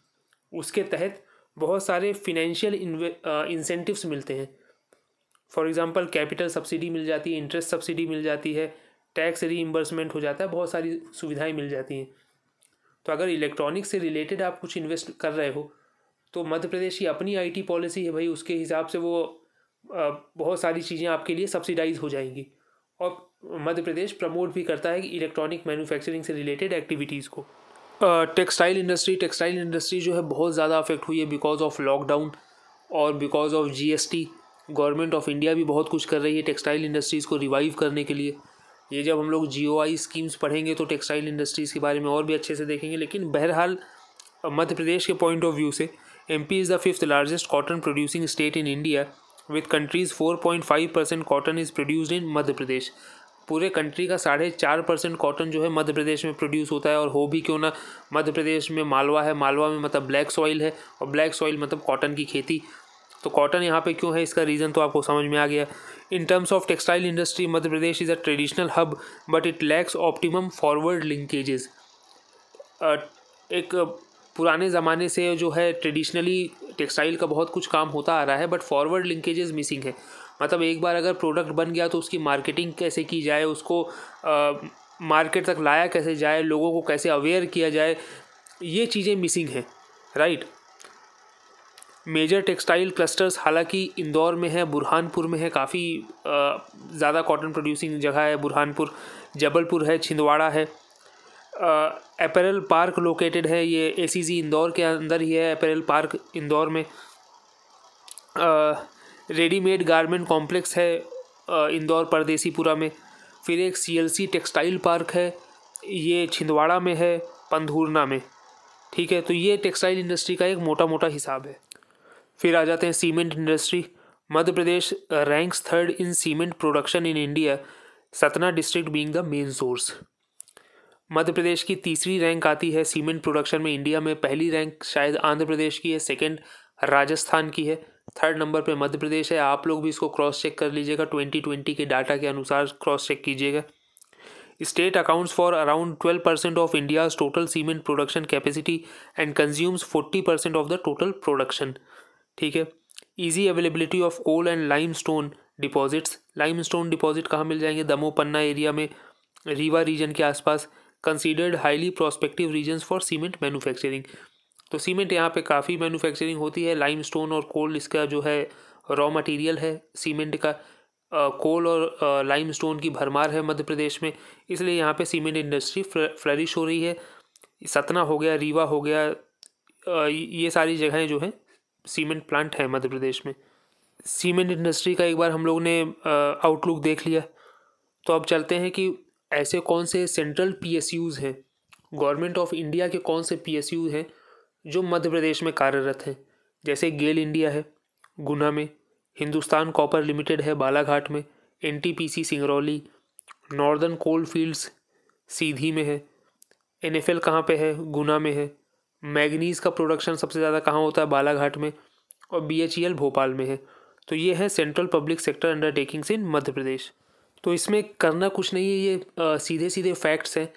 उसके तहत बहुत सारे फिनेंशियल इंसेंटिव्स uh, मिलते हैं फॉर एग्ज़ाम्पल कैपिटल सब्सिडी मिल जाती है इंटरेस्ट सब्सिडी मिल जाती है टैक्स रीइम्बर्समेंट हो जाता है बहुत सारी सुविधाएं मिल जाती हैं तो अगर इलेक्ट्रॉनिक्स से रिलेटेड आप कुछ इन्वेस्ट कर रहे हो तो मध्य प्रदेश की अपनी आईटी पॉलिसी है भाई उसके हिसाब से वो uh, बहुत सारी चीज़ें आपके लिए सब्सिडाइज हो जाएंगी और मध्य प्रदेश प्रमोट भी करता है इलेक्ट्रॉनिक मैन्युफैक्चरिंग से रिलेटेड एक्टिविटीज़ को टेक्सटाइल इंडस्ट्री टेक्सटाइल इंडस्ट्री जो है बहुत ज़्यादा अफेक्ट हुई है बिकॉज ऑफ लॉकडाउन और because of G government of India भी बहुत कुछ कर रही है टेक्सटाइल इंडस्ट्रीज़ को रिवाइव करने के लिए ये जब हम लोग जी आई स्कीम्स पढ़ेंगे तो टेक्सटाइल इंडस्ट्रीज़ के बारे में और भी अच्छे से देखेंगे लेकिन बहरहाल मध्य प्रदेश के पॉइंट ऑफ व्यू से M P is the fifth largest cotton producing state in India countries four point five percent cotton is produced in Madhya Pradesh पूरे कंट्री का साढ़े चार परसेंट कॉटन जो है मध्य प्रदेश में प्रोड्यूस होता है और हो भी क्यों ना मध्य प्रदेश में मालवा है मालवा में मतलब ब्लैक सॉइल है और ब्लैक सॉइल मतलब कॉटन की खेती तो कॉटन यहाँ पे क्यों है इसका रीज़न तो आपको समझ में आ गया in terms of textile industry Madhya Pradesh is a traditional hub but it lacks optimum forward linkages एक पुराने ज़माने से जो है ट्रेडिशनली टेक्सटाइल का बहुत कुछ काम होता आ रहा है बट फॉरवर्ड लिंकेजेस मिसिंग है मतलब एक बार अगर प्रोडक्ट बन गया तो उसकी मार्केटिंग कैसे की जाए उसको मार्केट तक लाया कैसे जाए लोगों को कैसे अवेयर किया जाए ये चीज़ें मिसिंग हैं राइट मेजर टेक्सटाइल क्लस्टर्स हालांकि इंदौर में है बुरहानपुर में है काफ़ी ज़्यादा कॉटन प्रोड्यूसिंग जगह है बुरहानपुर जबलपुर है छिंदवाड़ा है अपरेल पार्क लोकेटेड है ये ए इंदौर के अंदर ही है अपरेल पार्क इंदौर में रेडीमेड गारमेंट कॉम्प्लेक्स है इंदौर परदेसीपुरा में फिर एक सीएलसी टेक्सटाइल पार्क है ये छिंदवाड़ा में है पंधूरना में ठीक है तो ये टेक्सटाइल इंडस्ट्री का एक मोटा मोटा हिसाब है फिर आ जाते हैं cement industry Madhya Pradesh ranks third in cement production in India Satna district being the main source Madhya Pradesh की तीसरी रैंक आती है सीमेंट प्रोडक्शन में इंडिया में पहली रैंक शायद आंध्र प्रदेश की है सेकंड राजस्थान की है थर्ड नंबर पे मध्य प्रदेश है आप लोग भी इसको क्रॉस चेक कर लीजिएगा ट्वेंटी ट्वेंटी के डाटा के अनुसार क्रॉस चेक कीजिएगा state accounts for around twelve percent of India's total cement production capacity and consumes forty percent of the total production ठीक है easy availability of coal and limestone deposits limestone deposit कहाँ मिल जाएंगे दमो पन्ना area में Rewa region के आसपास considered highly prospective region for cement manufacturing तो cement यहाँ पर काफ़ी मैनुफैक्चरिंग होती है लाइम स्टोन और कोल इसका जो है रॉ मटीरियल है सीमेंट का कोल uh, और लाइम uh, की भरमार है मध्य प्रदेश में इसलिए यहाँ पे सीमेंट इंडस्ट्री फ्लरिश हो रही है सतना हो गया रीवा हो गया uh, ये सारी जगहें जो हैं सीमेंट प्लांट हैं मध्य प्रदेश में सीमेंट इंडस्ट्री का एक बार हम लोग ने आउटलुक देख लिया तो अब चलते हैं कि ऐसे कौन से सेंट्रल पी हैं गवर्नमेंट ऑफ इंडिया के कौन से पी हैं जो मध्य प्रदेश में कार्यरत हैं जैसे गेल इंडिया है गुना में हिंदुस्तान कॉपर लिमिटेड है बालाघाट में N Singrauli northern coal fields Sidhi में है एन एल कहाँ पर है गुना में है मैगनीज़ का प्रोडक्शन सबसे ज़्यादा कहाँ होता है बालाघाट में और एल भोपाल e में है तो ये है central public sector undertakings in Madhya Pradesh तो इसमें करना कुछ नहीं है ये आ, सीधे सीधे फैक्ट्स हैं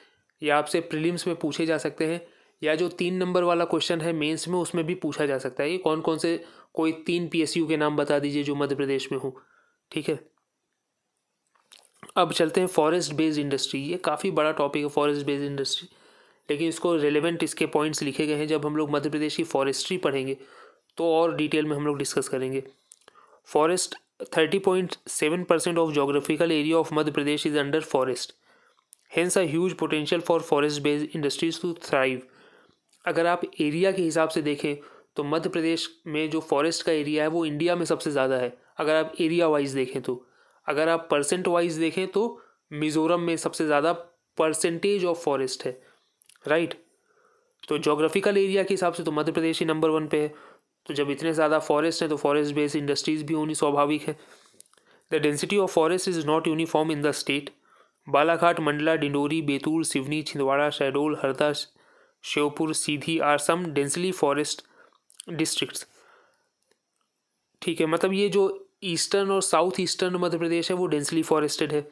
या आपसे प्रीलिम्स में पूछे जा सकते हैं या जो तीन नंबर वाला क्वेश्चन है मेंस में उसमें भी पूछा जा सकता है ये कौन कौन से कोई तीन पीएसयू के नाम बता दीजिए जो मध्य प्रदेश में हो ठीक है अब चलते हैं फॉरेस्ट बेस्ड इंडस्ट्री ये काफ़ी बड़ा टॉपिक है फॉरेस्ट बेस्ड इंडस्ट्री लेकिन इसको रेलेवेंट इसके पॉइंट्स लिखे गए हैं जब हम लोग मध्य प्रदेश की फॉरेस्ट्री पढ़ेंगे तो और डिटेल में हम लोग डिस्कस करेंगे forest thirty point percent of geographical area of Madhya Pradesh is under forest Hence a huge potential for forest based industries to thrive अगर आप एरिया के हिसाब से देखें तो मध्य प्रदेश में जो फॉरेस्ट का एरिया है वो इंडिया में सबसे ज़्यादा है अगर आप एरिया वाइज देखें तो अगर आप परसेंट वाइज देखें तो मिज़ोरम में सबसे ज़्यादा परसेंटेज ऑफ फॉरेस्ट है राइट right? तो जोग्राफिकल एरिया के हिसाब से तो मध्य प्रदेश ही नंबर वन पे है तो जब इतने ज़्यादा फॉरेस्ट हैं तो फॉरेस्ट बेस्ड इंडस्ट्रीज़ भी होनी स्वाभाविक है the density of forest is not uniform in the state Balaghat Mandla Dindori Betul Seoni Chhindwara Shahdol Harda Sheopur Sidhi are some densely forest districts ठीक है मतलब ये जो ईस्टर्न और साउथ ईस्टर्न मध्य प्रदेश है वो डेंसली फॉरेस्टेड है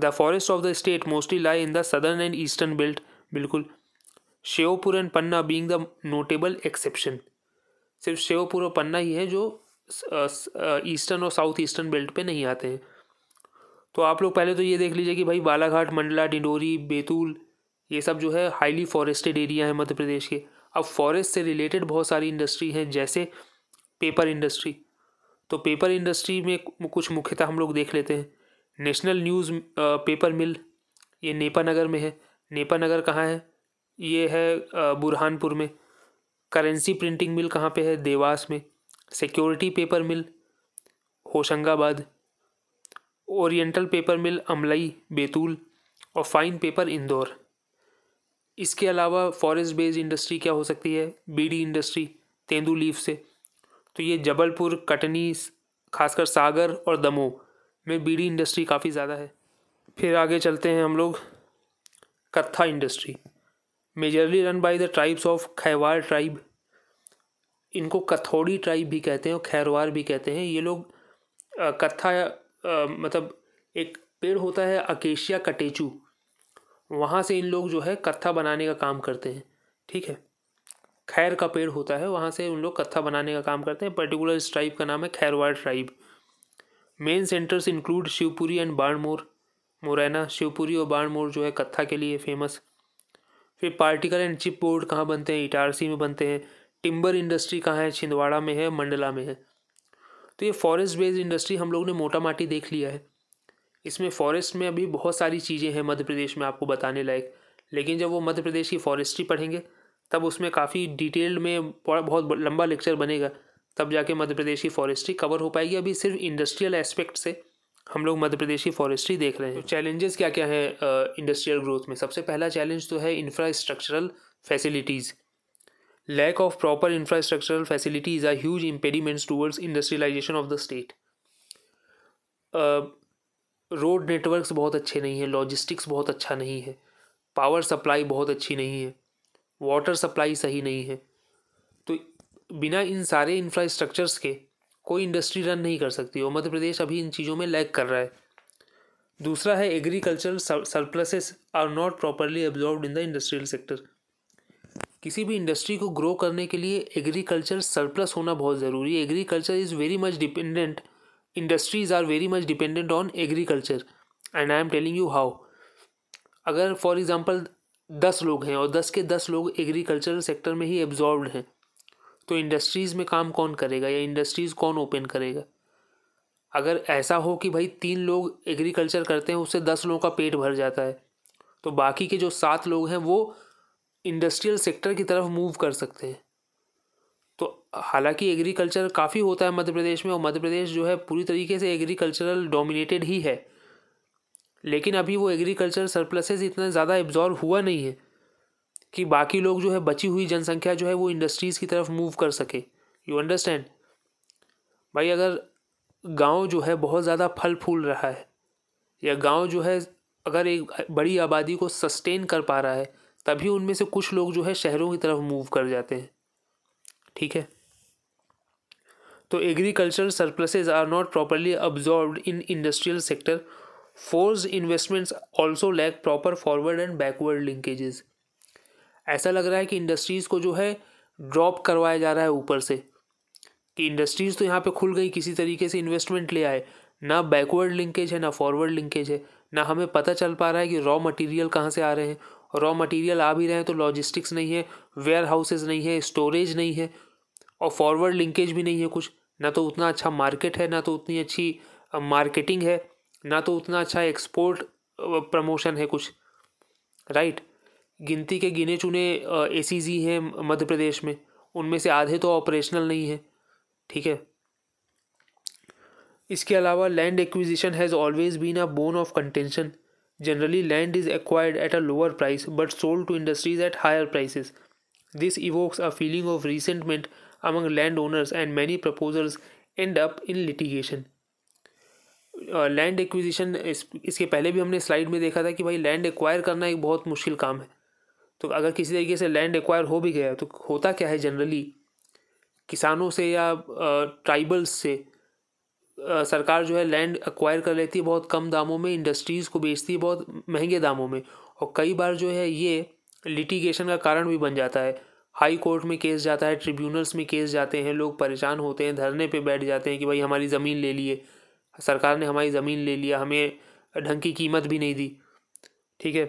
the forest of the state mostly lie in the southern and eastern belt बिल्कुल Sheopur and Panna being the notable exception सिर्फ शिवपुर और पन्ना ही है जो ईस्टर्न और साउथ ईस्टर्न बेल्ट पे नहीं आते हैं तो आप लोग पहले तो ये देख लीजिए कि भाई बालाघाट मंडला डिंडोरी बैतूल ये सब जो है हाईली फॉरेस्टेड एरिया है मध्य प्रदेश के अब फॉरेस्ट से रिलेटेड बहुत सारी इंडस्ट्री हैं जैसे पेपर इंडस्ट्री तो पेपर इंडस्ट्री में कुछ मुख्यतः हम लोग देख लेते हैं नेशनल न्यूज़ पेपर मिल ये नेपा नगर में है नेपा नगर कहाँ है ये है बुरहानपुर में करेंसी प्रिंटिंग मिल कहाँ पे है देवास में security paper mill Hoshangabad oriental paper mill Amlai Betul और फाइन पेपर इंदौर इसके अलावा फॉरेस्ट बेस्ड इंडस्ट्री क्या हो सकती है बीडी इंडस्ट्री तेंदू लीफ से तो ये जबलपुर कटनी खासकर सागर और दमोह में बीडी इंडस्ट्री काफ़ी ज़्यादा है फिर आगे चलते हैं हम लोग कत्था industry majorly run by the tribes of Khairwar tribe इनको कथौड़ी ट्राइब भी कहते हैं और खैरवार भी कहते हैं ये लोग कत्था मतलब एक पेड़ होता है अकेशिया कटेचू वहाँ से इन लोग जो है कत्था बनाने का काम करते हैं ठीक है खैर का पेड़ होता है वहाँ से उन लोग कत्था बनाने का काम करते हैं पर्टिकुलर इस ट्राइब का नाम है Khairwar tribe main centres include Shivpuri and Banmore Morena Shivpuri और बाणमोर जो है कत्था के लिए फेमस फिर पार्टिकल एंड चिप बोर्ड कहाँ बनते हैं इटारसी में बनते हैं टिम्बर इंडस्ट्री कहाँ है छिंदवाड़ा में है मंडला में है तो ये फॉरेस्ट बेस्ड इंडस्ट्री हम लोग ने मोटा माटी देख लिया है इसमें फॉरेस्ट में अभी बहुत सारी चीज़ें हैं मध्य प्रदेश में आपको बताने लायक लेकिन जब वो मध्य प्रदेश की फॉरेस्ट्री पढ़ेंगे तब उसमें काफ़ी डिटेल्ड में बहुत लंबा लेक्चर बनेगा तब जाके मध्य प्रदेश की फॉरेस्ट्री कवर हो पाएगी अभी सिर्फ इंडस्ट्रियल एस्पेक्ट से हम लोग मध्य प्रदेश की फॉरेस्ट्री देख रहे हैं तो चैलेंजेस क्या क्या हैं इंडस्ट्रियल ग्रोथ में सबसे पहला चैलेंज तो है infrastructural facilities lack of proper infrastructural facilities are huge impediments towards industrialisation of the state road uh, networks बहुत अच्छे नहीं हैं लॉजिस्टिक्स बहुत अच्छा नहीं है पावर सप्लाई बहुत अच्छी नहीं है वाटर सप्लाई सही नहीं है तो बिना इन सारे इंफ्रास्ट्रक्चर्स के कोई इंडस्ट्री रन नहीं कर सकती और मध्य प्रदेश अभी इन चीज़ों में लैग कर रहा है दूसरा है agriculture surpluses are not properly absorb in the industrial sector किसी भी इंडस्ट्री को ग्रो करने के लिए एग्रीकल्चर सरप्लस होना बहुत ज़रूरी है agriculture is very much dependent industries are very much dependent on agriculture and I am telling you how अगर फॉर एग्ज़ाम्पल दस लोग हैं और दस के दस लोग एग्रीकल्चर सेक्टर में ही एब्जॉर्ब हैं तो इंडस्ट्रीज़ में काम कौन करेगा या इंडस्ट्रीज़ कौन ओपन करेगा अगर ऐसा हो कि भाई तीन लोग एग्रीकल्चर करते हैं उससे दस लोगों का पेट भर जाता है तो बाकी के जो सात लोग हैं वो इंडस्ट्रियल सेक्टर की तरफ मूव कर सकते हैं तो हालांकि एग्रीकल्चर काफ़ी होता है मध्य प्रदेश में और मध्य प्रदेश जो है पूरी तरीके से एग्रीकल्चरल डोमिनेटेड ही है लेकिन अभी वो एग्रीकल्चर सरप्लसेस इतना ज़्यादा एब्जॉर्व हुआ नहीं है कि बाकी लोग जो है बची हुई जनसंख्या जो है वो इंडस्ट्रीज़ की तरफ मूव कर सके यू अंडरस्टैंड भाई अगर गांव जो है बहुत ज़्यादा फल फूल रहा है या गांव जो है अगर एक बड़ी आबादी को सस्टेन कर पा रहा है तभी उनमें से कुछ लोग जो है शहरों की तरफ मूव कर जाते हैं ठीक है तो agriculture surpluses are not properly absorb in industrial sector force investments also lack proper forward and backward linkages ऐसा लग रहा है कि इंडस्ट्रीज़ को जो है ड्रॉप करवाया जा रहा है ऊपर से कि इंडस्ट्रीज़ तो यहाँ पे खुल गई किसी तरीके से इन्वेस्टमेंट ले आए ना बैकवर्ड लिंकेज है ना फॉरवर्ड लिंकेज है ना हमें पता चल पा रहा है कि रॉ मटेरियल कहाँ से आ रहे हैं और रॉ मटेरियल आ भी रहे हैं तो लॉजिस्टिक्स नहीं है वेयर हाउसेज नहीं है स्टोरेज नहीं है और फॉरवर्ड लिंकेज भी नहीं है कुछ ना तो उतना अच्छा मार्केट है ना तो उतनी अच्छी मार्केटिंग है ना तो उतना अच्छा एक्सपोर्ट प्रमोशन है कुछ राइट right? गिनती के गिने चुने ए हैं मध्य प्रदेश में उनमें से आधे तो ऑपरेशनल नहीं है ठीक है इसके अलावा land acquisition has always been a bone of contention generally land is acquired at a lower price but sold to industries at higher prices this evokes a feeling of resentment among land owners and many proposals end up in litigation land acquisition इसके पहले भी हमने slide में देखा था कि भाई land acquire करना एक बहुत मुश्किल काम है तो अगर किसी तरीके से लैंड एक्वायर हो भी गया तो होता क्या है जनरली किसानों से या ट्राइबल्स से सरकार जो है लैंड एक्वायर कर लेती है बहुत कम दामों में इंडस्ट्रीज़ को बेचती है बहुत महंगे दामों में और कई बार जो है ये लिटिगेशन का कारण भी बन जाता है हाई कोर्ट में केस जाता है ट्रिब्यूनल्स में केस जाते हैं लोग परेशान होते हैं धरने पे बैठ जाते हैं कि भाई हमारी ज़मीन ले लिए सरकार ने हमारी ज़मीन ले लिया हमें ढंग की कीमत भी नहीं दी ठीक है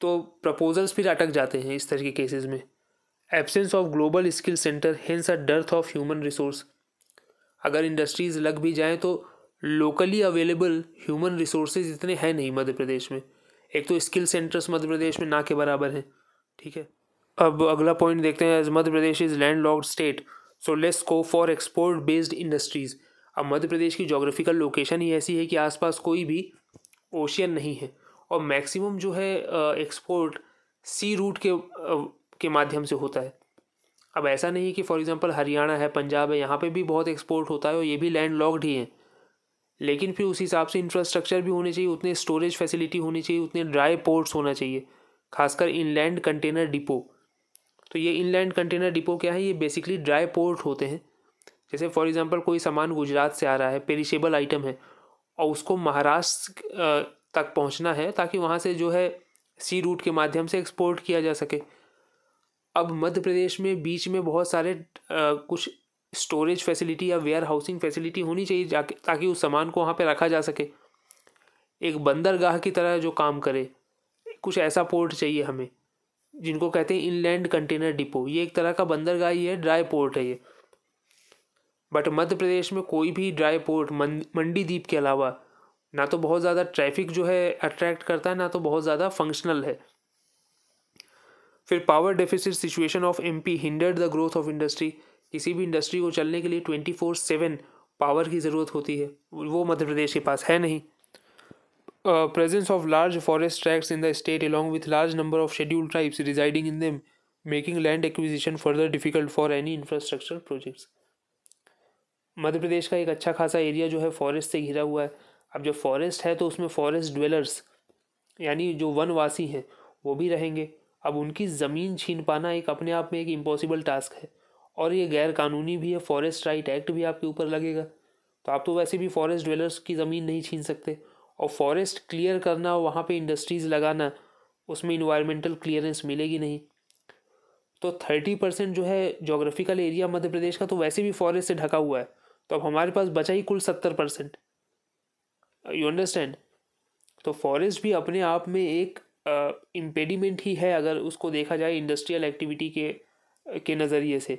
तो प्रपोजल्स फिर अटक जाते हैं इस तरह के केसेस में absence of global skill centre hence a dearth of human resource अगर इंडस्ट्रीज़ लग भी जाएँ तो लोकली अवेलेबल ह्यूमन रिसोर्सेज इतने हैं नहीं मध्य प्रदेश में एक तो स्किल सेंटर्स मध्य प्रदेश में ना के बराबर हैं ठीक है अब अगला पॉइंट देखते हैं as Madhya Pradesh is landlocked state so less scope for export based industries अब मध्य प्रदेश की जोग्राफिकल लोकेशन ही ऐसी है कि आसपास कोई भी ओशियन नहीं है और मैक्सिमम जो है एक्सपोर्ट सी रूट के के माध्यम से होता है अब ऐसा नहीं कि फॉर एग्ज़ाम्पल हरियाणा है पंजाब है यहाँ पे भी बहुत एक्सपोर्ट होता है और ये भी लैंड लॉकड ही है लेकिन फिर उस हिसाब से इंफ्रास्ट्रक्चर भी होने चाहिए उतने स्टोरेज फैसिलिटी होनी चाहिए उतने ड्राई पोर्ट्स होना चाहिए खासकर इनलैंड कंटेनर डिपो तो ये इनलैंड कंटेनर डिपो क्या है ये बेसिकली ड्राई पोर्ट होते हैं जैसे फॉर एग्ज़ाम्पल कोई सामान गुजरात से आ रहा है पेरिशेबल आइटम है और उसको महाराष्ट्र तक पहुंचना है ताकि वहाँ से जो है सी रूट के माध्यम से एक्सपोर्ट किया जा सके अब मध्य प्रदेश में बीच में बहुत सारे आ, कुछ स्टोरेज फैसिलिटी या वेयर हाउसिंग फैसिलिटी होनी चाहिए जाके ताकि उस सामान को वहाँ पर रखा जा सके एक बंदरगाह की तरह जो काम करे कुछ ऐसा पोर्ट चाहिए हमें जिनको कहते हैं इनलैंड कंटेनर डिपो ये एक तरह का बंदरगाह ही है ड्राई पोर्ट है ये बट मध्य प्रदेश में कोई भी ड्राई पोर्ट मंडी द्वीप के अलावा ना तो बहुत ज़्यादा ट्रैफिक जो है अट्रैक्ट करता है ना तो बहुत ज़्यादा फंक्शनल है फिर power deficit situation of M P hindered the growth of industry किसी भी इंडस्ट्री को चलने के लिए ट्वेंटी फोर सेवन पावर की ज़रूरत होती है वो मध्य प्रदेश के पास है नहीं presence of large forest tracts in the state along with large number of scheduled tribes residing in them making land acquisition further difficult for any infrastructure projects Madhya Pradesh का एक अच्छा खासा एरिया जो है फॉरेस्ट से घिरा हुआ है अब जो फॉरेस्ट है तो उसमें फॉरेस्ट ड्वेलर्स यानी जो वनवासी हैं वो भी रहेंगे अब उनकी ज़मीन छीन पाना एक अपने आप में एक इम्पॉसिबल टास्क है और ये गैर कानूनी भी है फॉरेस्ट राइट एक्ट भी आपके ऊपर लगेगा तो आप तो वैसे भी फॉरेस्ट ड्वेलर्स की ज़मीन नहीं छीन सकते और फॉरेस्ट क्लियर करना वहाँ पर इंडस्ट्रीज़ लगाना उसमें इन्वायरमेंटल क्लियरेंस मिलेगी नहीं तो थर्टी परसेंट जो है जोग्राफिकल एरिया मध्य प्रदेश का तो वैसे भी फॉरेस्ट से ढका हुआ है तो अब हमारे पास बचा ही कुल सत्तर परसेंट यू uh, अंडरस्टैंड तो फॉरेस्ट भी अपने आप में एक इम्पेडिमेंट uh, ही है अगर उसको देखा जाए इंडस्ट्रियल एक्टिविटी के uh, के नज़रिए से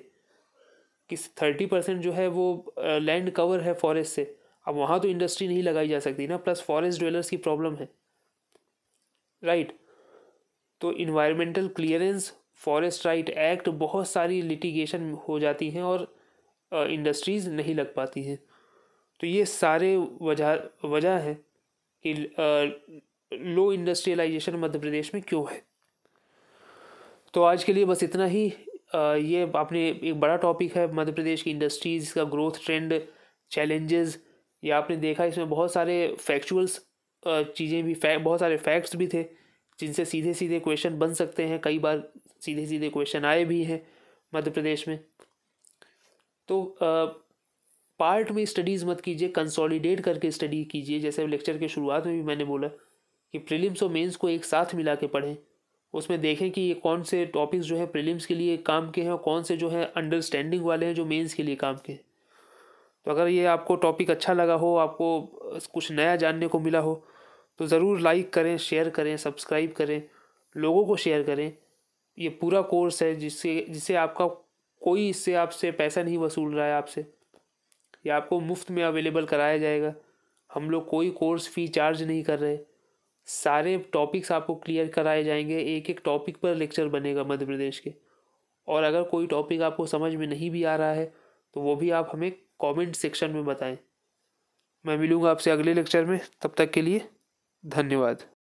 कि थर्टी परसेंट जो है वो लैंड uh, कवर है फॉरेस्ट से अब वहाँ तो इंडस्ट्री नहीं लगाई जा सकती ना प्लस फॉरेस्ट ड्वेलर्स की प्रॉब्लम है राइट तो environmental clearance forest right act बहुत सारी लिटिगेशन हो जाती हैं और इंडस्ट्रीज़ uh, नहीं लग पाती हैं तो ये सारे वजह वजह हैं कि लो इंडस्ट्रियलाइजेशन मध्य प्रदेश में क्यों है तो आज के लिए बस इतना ही ये आपने एक बड़ा टॉपिक है मध्य प्रदेश की इंडस्ट्रीज़ का ग्रोथ ट्रेंड चैलेंजेस ये आपने देखा इसमें बहुत सारे फैक्चुअल्स चीज़ें भी फै बहुत सारे फैक्ट्स भी थे जिनसे सीधे सीधे क्वेश्चन बन सकते हैं कई बार सीधे सीधे क्वेश्चन आए भी हैं मध्य प्रदेश में तो पार्ट में स्टडीज़ मत कीजिए कंसोलिडेट करके स्टडी कीजिए जैसे लेक्चर के शुरुआत में भी मैंने बोला कि प्रीलिम्स और मेंस को एक साथ मिला के पढ़ें उसमें देखें कि ये कौन से टॉपिक्स जो है प्रीलिम्स के लिए काम के हैं और कौन से जो है अंडरस्टैंडिंग वाले हैं जो मेंस के लिए काम के हैं तो अगर ये आपको टॉपिक अच्छा लगा हो आपको कुछ नया जानने को मिला हो तो ज़रूर लाइक करें शेयर करें सब्सक्राइब करें लोगों को शेयर करें ये पूरा कोर्स है जिससे जिससे आपका कोई इससे आपसे पैसा नहीं वसूल रहा है आपसे ये आपको मुफ्त में अवेलेबल कराया जाएगा हम लोग कोई कोर्स फी चार्ज नहीं कर रहे सारे टॉपिक्स आपको क्लियर कराए जाएंगे एक एक टॉपिक पर लेक्चर बनेगा मध्य प्रदेश के और अगर कोई टॉपिक आपको समझ में नहीं भी आ रहा है तो वो भी आप हमें कमेंट सेक्शन में बताएं मैं मिलूँगा आपसे अगले लेक्चर में तब तक के लिए धन्यवाद